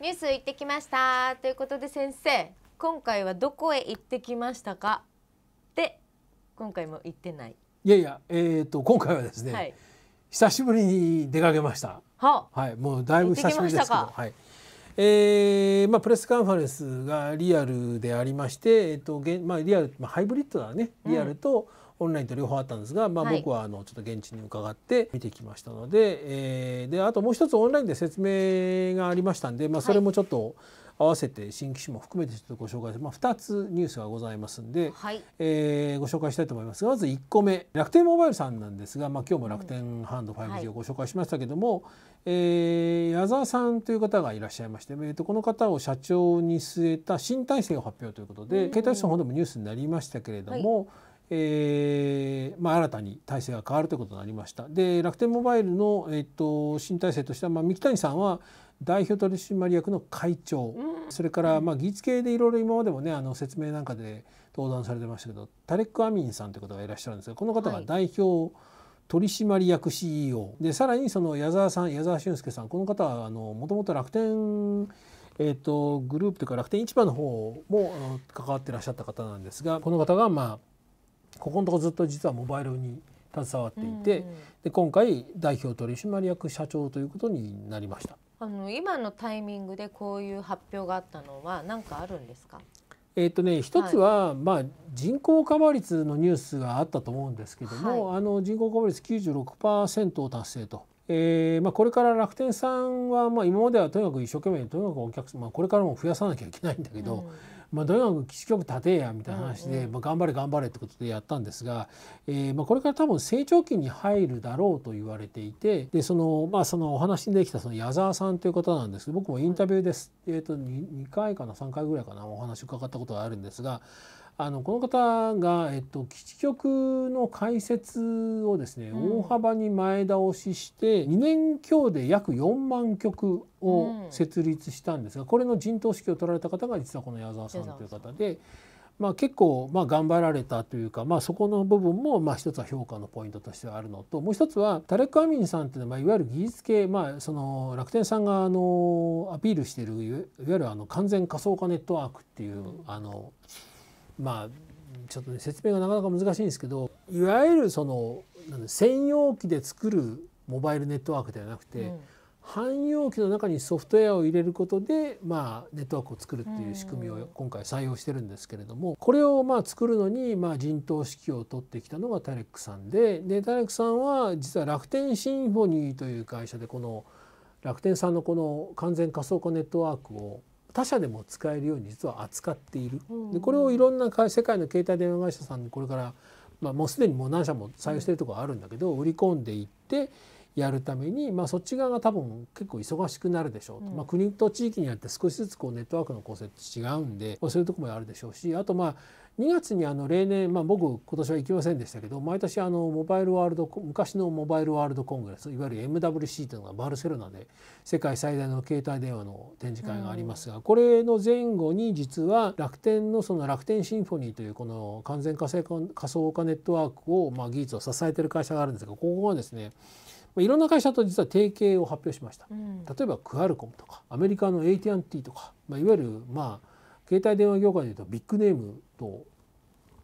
ニュース行ってきましたということで先生今回はどこへ行ってきましたかで今回も行ってないいやいやえっ、ー、と今回はですね、はい、久しぶりに出かけましたは、はい、もうだいぶ久しぶりですけどはいえーまあ、プレスカンファレンスがリアルでありまして、えっとまあ、リアル、まあ、ハイブリッドだねリアルと、オンラインと両方あったんですが、まあ、僕はあのちょっと現地に伺って見てきましたのではい、えー、であともう一つオンラインで説明がありましたんで、まあ、それもちょっと、合わせて新機種も含めてちょっとご紹介まあ、2つニュースがございますんで、はい、えー、ご紹介したいと思いますがまず1個目楽天モバイルさんなんですが、まあ、今日も楽天ハンド 5G をご紹介しましたけども、うんはい、えー、矢沢さんという方がいらっしゃいまして、えー、とこの方を社長に据えた新体制を発表ということで、うん、携帯資産本でもニュースになりましたけれども。はいえーまあ、新たに体制が変わるということになりました。で楽天モバイルの、えっと、新体制としては、まあ、三木谷さんは代表取締役の会長、うん、それから、まあ、技術系でいろいろ今までもねあの説明なんかで登壇されてましたけどタレック・アミンさんという方がいらっしゃるんですがこの方が代表取締役 CEO、はい、でさらにその矢沢さん矢沢俊介さんこの方はもともと楽天えーと、グループというか楽天市場の方も関わってらっしゃった方なんですがこの方がまあここのとこずっと実はモバイルに携わっていて、で今回代表取締役社長ということになりましたあの今のタイミングでこういう発表があったのは何かあるんですかえーとね、一つは、はい、まあ、人口カバー率のニュースがあったと思うんですけども、はい、あの人口カバー率96%を達成とえーまあ、これから楽天さんは、まあ、今まではとにかく一生懸命とにかくお客様、まあ、これからも増やさなきゃいけないんだけど、うん、まあ、とにかく基地局立てやみたいな話で、うんうん、まあ、頑張れ頑張れってことでやったんですが、えーまあ、これから多分成長期に入るだろうと言われていてでその,、まあ、そのお話にできたその矢沢さんという方なんですけど僕もインタビューです、えーと 2, 2回かな3回ぐらいかなお話伺ったことがあるんですが。あのこの方が、えっと、基地局の開設をですね、うん、大幅に前倒しして2年強で約4万局を設立したんですが、これの陣頭指揮を取られた方が実はこの矢沢さんという方で。まあ、結構まあ頑張られたというか、まあ、そこの部分もまあ一つは評価のポイントとしてはあるのともう一つはタレック・アミンさんっていうのは、いわゆる技術系、まあ、その楽天さんがあのアピールしているいわゆるあの完全仮想化ネットワークっていう、あのまあちょっとね説明がなかなか難しいんですけどいわゆるその専用機で作るモバイルネットワークではなくて、うん、汎用機の中にソフトウェアを入れることで、まあ、ネットワークを作るっていう仕組みを今回採用してるんですけれども、うん、これをまあ作るのにまあ陣頭指揮を取ってきたのがタレックさんででタレックさんは実は楽天シンフォニーという会社でこの楽天さんのこの完全仮想化ネットワークを他社でも使えるように実は扱っている、でこれをいろんな世界の携帯電話会社さんにこれから、まあ、もうすでにもう何社も採用してるところあるんだけど売り込んでいってやるために、まあ、そっち側が多分結構忙しくなるでしょうと、うん、まあ、国と地域によって少しずつこうネットワークの構成って違うんでそういうとこもあるでしょうしあとまあ2月にあの例年、まあ、僕今年は行きませんでしたけど毎年あのモバイルワールド昔のモバイルワールドコングレスいわゆる MWC というのがバルセロナで世界最大の携帯電話の展示会がありますが、うん、これの前後に実は楽天のその楽天シンフォニーというこの完全仮想化ネットワークをまあ技術を支えてる会社があるんですがここがですねまあ、いろんな会社と実は提携を発表しました、うん、例えばクアルコムとかアメリカの AT&T とか、まあ、いわゆるまあ携帯電話業界でいうとビッグネームと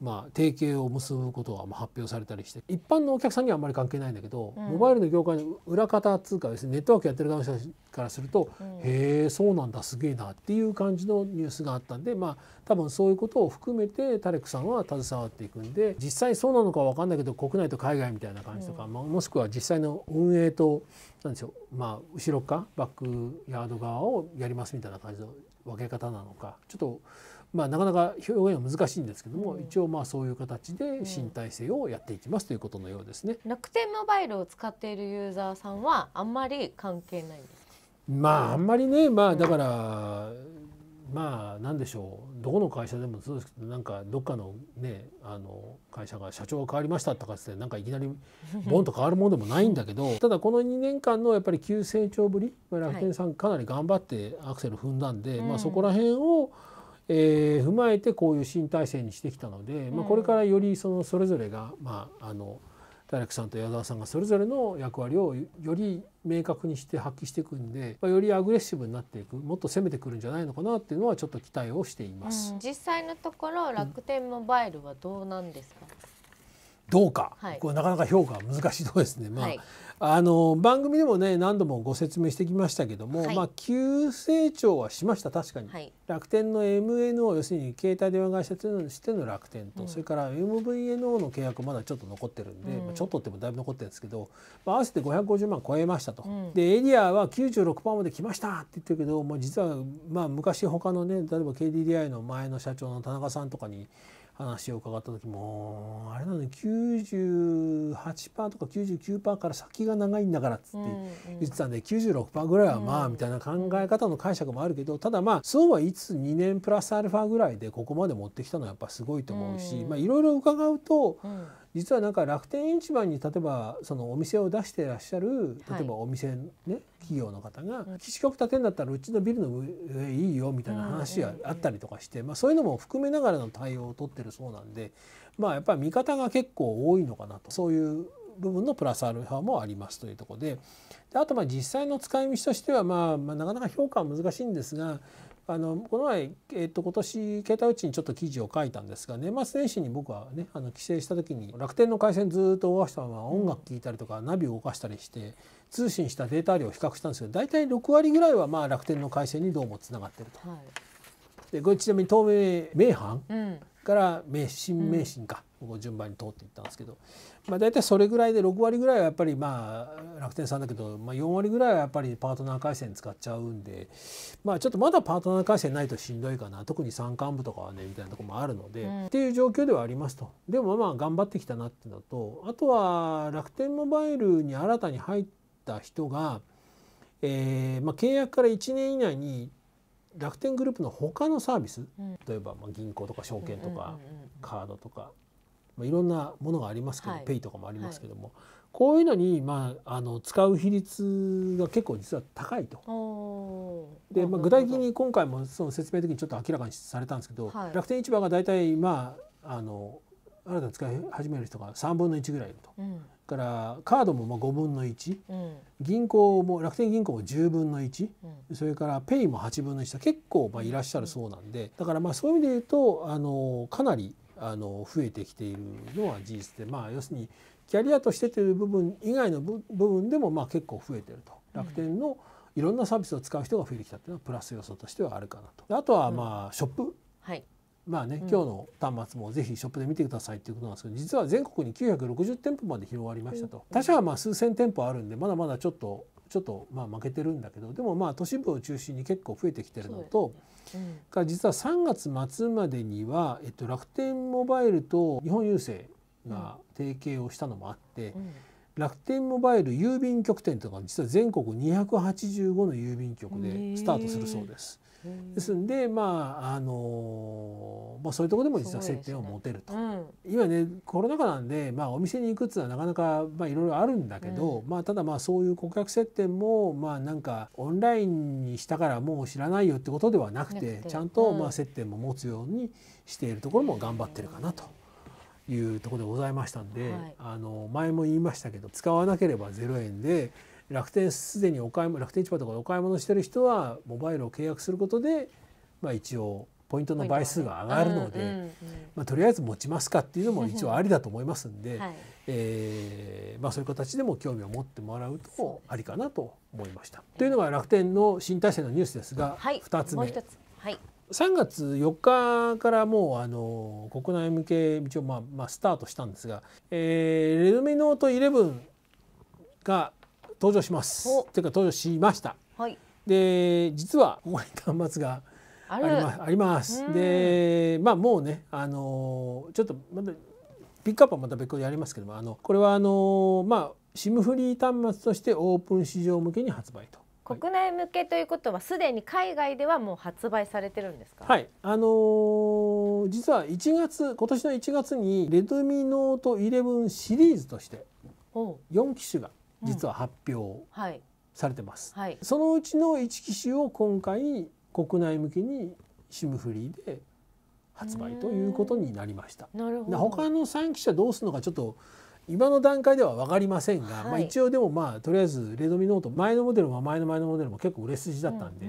まあ、提携を結ぶことは発表されたりして一般のお客さんにはあんまり関係ないんだけど、うん、モバイルの業界の裏方っ貨うかですねネットワークやってる側の人からすると、うん、へえそうなんだすげえなっていう感じのニュースがあったんでまあ多分そういうことを含めてタレックさんは携わっていくんで実際そうなのかは分かんないけど国内と海外みたいな感じとか、うん、まあ、もしくは実際の運営となんでしょう、まあ、後ろかバックヤード側をやりますみたいな感じの分け方なのかちょっと。まあ、なかなか表現は難しいんですけども、うん、一応まあそういう形で新体制をやっていきますということのようですね。楽天モバイルを使っているユーザーさんはあんまり関係ないまああんまりねまあだから、まあ何でしょうどこの会社でもそうですけどなんかどっかのねあの会社が社長が変わりましたとかってなんかいきなり ボンと変わるものでもないんだけどただこの2年間のやっぱり急成長ぶり楽天さんかなり頑張ってアクセル踏んだんで、はい、まあそこら辺を、うんえー、踏まえてこういう新体制にしてきたので、まあ、これからよりそのそれぞれが、まあ、あの大楽さんと矢沢さんがそれぞれの役割をより明確にして発揮していくんで、まあ、よりアグレッシブになっていくもっと攻めてくるんじゃないのかなっていうのはちょっと期待をしています、うん、実際のところ楽天モバイルはどうなんですか、どうか、はい、これなかなか評価は難しいところですね。まあ、はい、あの番組でもね何度もご説明してきましたけども、はい、まあ急成長はしました確かに、楽天の MNO 要するに携帯電話会社としての楽天と、うん、それから MVNO の契約まだちょっと残ってるんで、うん、まあ、ちょっとってもだいぶ残ってるんですけど、まあ、合わせて550万超えましたと、うん、でエリアは96%まで来ましたって言ってるけど、まあ、実はまあ昔他のね例えば KDDI の前の社長の田中さんとかに話を伺った時もあれなのに98%とか99%から先が長いんだからっつって言ってたんで96%ぐらいはまあみたいな考え方の解釈もあるけどただまあそうはいつ2年プラスアルファぐらいでここまで持ってきたのはやっぱすごいと思うしまあいろいろ伺うと。うん実はなんか楽天市場に例えばそのお店を出してらっしゃる例えばお店ね、はい、企業の方が「基地局建てんだったらうちのビルの上いいよ」みたいな話があったりとかして、まあ、そういうのも含めながらの対応を取ってるそうなんで、まあ、やっぱり見方が結構多いのかなとそういう部分のプラスアルファもありますというとこでであとまあ実際の使い道としては、まあ、まあなかなか評価は難しいんですがあのこの前、えっと、今年携帯うちにちょっと記事を書いたんですが年末年始に僕はねあの帰省した時に楽天の回線ずっと動かしたまま音楽聴いたりとかナビを動かしたりして通信したデータ量を比較したんですけど大体6割ぐらいはまあ楽天の回線にどうもつながってると。はい、でこれちなみに透明名阪、うんから名神名神か、うん、順番に通っていったんですけど、まあ、大体それぐらいで6割ぐらいはやっぱりまあ楽天さんだけど、まあ、4割ぐらいはやっぱりパートナー回線使っちゃうんで、まあ、ちょっとまだパートナー回線ないとしんどいかな特に山間部とかはねみたいなとこもあるので、うん、っていう状況ではありますと。でもまあ頑張ってきたなっていうのとあとは楽天モバイルに新たに入った人が、えーまあ、契約から1年以内に楽天グループの他のサービス、うん、例えばまあ銀行とか証券とかカードとか、まあ、いろんなものがありますけど、はい、ペイとかもありますけども、はい、こういうのに、まあ、あの使う比率が結構実は高いと。で、まあ、具体的に今回もその説明的にちょっと明らかにされたんですけど、はい、楽天市場が大体まああの新たに使い始める人が3分の1ぐらいいると、うん、からカードもまあ5分の1、うん、銀行も楽天銀行も10分の1、うん、それからペイも8分の1と結構まあいらっしゃるそうなんで、だからまあそういう意味で言うとあのかなりあの増えてきているのは事実で、まあ、要するにキャリアとしてという部分以外の部分でもまあ結構増えてると楽天のいろんなサービスを使う人が増えてきたっていうのはプラス要素としてはあるかなと。あとはまあショップ、はいまあね、今日の端末もぜひショップで見てくださいっていうことなんですけど実は全国に960店舗まで広がりましたと他社はまあ数千店舗あるんでまだまだちょっとちょっとまあ負けてるんだけどでもまあ都市部を中心に結構増えてきてるのと、うん、から実は3月末までには、えっと、楽天モバイルと日本郵政が提携をしたのもあって、うんうん、楽天モバイル郵便局店とか実は全国285の郵便局でスタートするそうです。ですんでまああの、まあ、そういうところでも実は接点を持てると、ねうん、今ねコロナ禍なんで、まあ、お店に行くっていうのはなかなか、まあ、いろいろあるんだけど、うん、まあ、ただまあそういう顧客接点もまあなんかオンラインにしたからもう知らないよってことではなくてちゃんとまあ接点も持つようにしているところも頑張ってるかなと。いうところでございましたんで、はい、あの前も言いましたけど使わなければ0円で楽天すでにお買い楽天市場とかでお買い物してる人はモバイルを契約することで、まあ、一応ポイントの倍数が上がるので、うんうん、まあ、とりあえず持ちますかっていうのも 一応ありだと思いますんで、はい、えー、まあ、そういう形でも興味を持ってもらうとありかなと思いました。というのが楽天の新体制のニュースですが、はい、2つ目。つはい3月4日からもうあの国内向け一応まあまあスタートしたんですが、えー、レドミノート11が登場します。というか登場しました。はい、で実はここに端末があります。あります。でまあもうねあのちょっとまだピックアップはまた別個でやりますけどもあのこれはあのまあ SIM フリー端末としてオープン市場向けに発売と。国内向けということはすでに海外ではもう発売されてるんですか。はい、あのー、実は1月今年の1月にレドミノート11シリーズとして4機種が実は発表されてます、うんはい、そのうちの1機種を今回国内向けに SIM フリーで発売ということになりました。なるほど他の3機種どうするのかちょっと今の段階では分かりませんが、はい、まあ、一応でもまあとりあえずレドミノート前のモデルも前の前のモデルも結構売れ筋だったんで、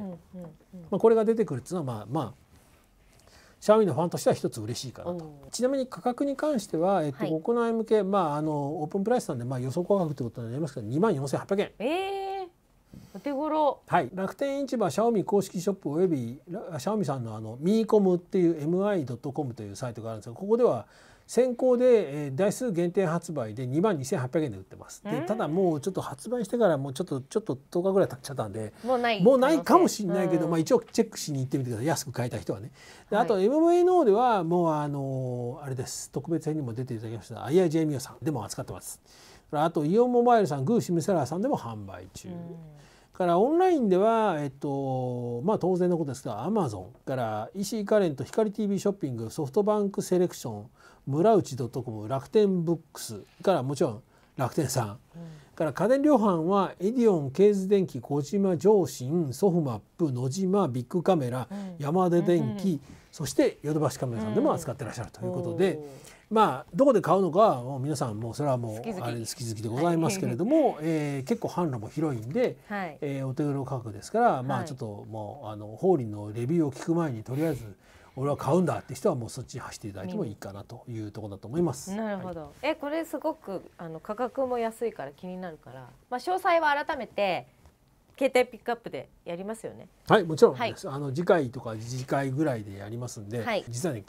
まこれが出てくるっていうのはまあまあシャオミのファンとしては一つ嬉しいかなと、ちなみに価格に関しては、えっと、はい、国内向け、まあ、あのオープンプライスなんで、まあ、予想価格ということになりますけど2万4800円。えーお手頃はい楽天市場シャオミ公式ショップおよびシャオミさんのあのミーコムっていう mi.com というサイトがあるんですがここでは先行で、えー、台数限定発売で2万2800円で売ってます、でただもうちょっと発売してからもうちょっとちょっと10日ぐらい経っちゃったんでもうないもうないかもしれないけど、うん、まあ、一応チェックしに行ってみてください安く買いたい人はね。であと MVNO ではもうあのあれです特別編にも出ていただきました IIJ ミオさんでも扱ってます。あとイオンモバイルさんグーシムセラーさんでも販売中。うんからオンラインでは、えっとまあ、当然のことですがアマゾンから EC カレント光 TV ショッピングソフトバンクセレクション村内ドットコム楽天ブックスからもちろん楽天さん、うん、から家電量販はエディオンケーズ電機小島上信ソフマップ野島ビッグカメラ、うん、山手電機、うんそしてヨドバシカメラさんでも扱ってらっしゃるということで、うん、まあどこで買うのかは皆さんもうそれはもうあれ好き好きでございますけれども、はい、えー、結構販路も広いんで、はい、えー、お手頃価格ですから、はい、まあちょっともうあの法輪のレビューを聞く前にとりあえず俺は買うんだって人はもうそっち走っていただいてもいいかなというところだと思います。なるほど。えこれすごくあの価格も安いから気になるから、まあ詳細は改めて。携帯ピックアップでやりますよね。はい、もちろん、はい、あの次回とか次回ぐらいでやりますんで、はい、実はね、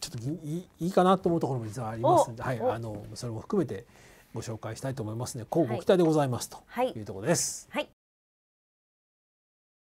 ちょっといいいかなと思うところも実はありますんで、はい、あのそれも含めてご紹介したいと思いますね。こうご期待でございますというところです。はい、はい